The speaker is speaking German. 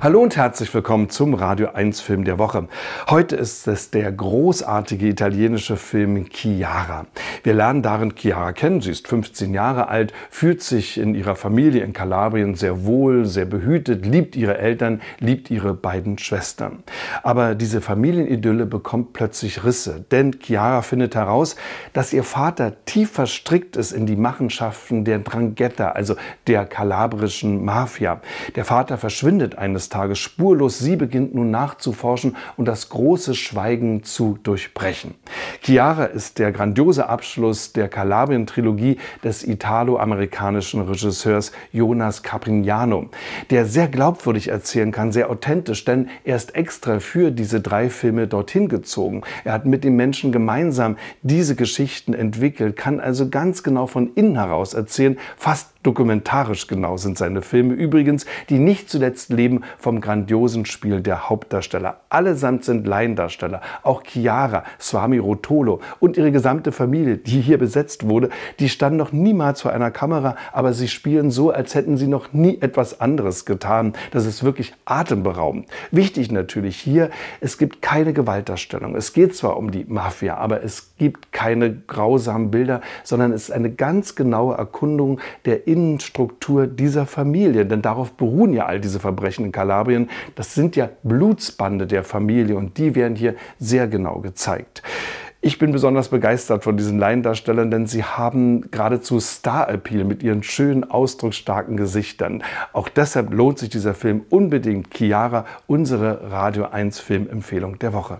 Hallo und herzlich willkommen zum Radio 1 Film der Woche. Heute ist es der großartige italienische Film Chiara. Wir lernen darin Chiara kennen. Sie ist 15 Jahre alt, fühlt sich in ihrer Familie in Kalabrien sehr wohl, sehr behütet, liebt ihre Eltern, liebt ihre beiden Schwestern. Aber diese Familienidylle bekommt plötzlich Risse, denn Chiara findet heraus, dass ihr Vater tief verstrickt ist in die Machenschaften der Drangheta, also der kalabrischen Mafia. Der Vater verschwindet eines Tages spurlos. Sie beginnt nun nachzuforschen und das große Schweigen zu durchbrechen. Chiara ist der grandiose Abschluss der Calabrien-Trilogie des italo-amerikanischen Regisseurs Jonas Caprignano, der sehr glaubwürdig erzählen kann, sehr authentisch, denn er ist extra für diese drei Filme dorthin gezogen. Er hat mit den Menschen gemeinsam diese Geschichten entwickelt, kann also ganz genau von innen heraus erzählen, fast Dokumentarisch genau sind seine Filme übrigens, die nicht zuletzt leben vom grandiosen Spiel der Hauptdarsteller. Allesamt sind Laiendarsteller, auch Chiara, Swami Rotolo und ihre gesamte Familie, die hier besetzt wurde, die standen noch niemals vor einer Kamera, aber sie spielen so, als hätten sie noch nie etwas anderes getan. Das ist wirklich atemberaubend. Wichtig natürlich hier, es gibt keine Gewaltdarstellung. Es geht zwar um die Mafia, aber es gibt keine grausamen Bilder, sondern es ist eine ganz genaue Erkundung der Innenstruktur dieser Familie. Denn darauf beruhen ja all diese Verbrechen in Kalabrien. Das sind ja Blutsbande der Familie und die werden hier sehr genau gezeigt. Ich bin besonders begeistert von diesen Laiendarstellern, denn sie haben geradezu Star-Appeal mit ihren schönen, ausdrucksstarken Gesichtern. Auch deshalb lohnt sich dieser Film unbedingt. Chiara, unsere Radio 1 Filmempfehlung der Woche.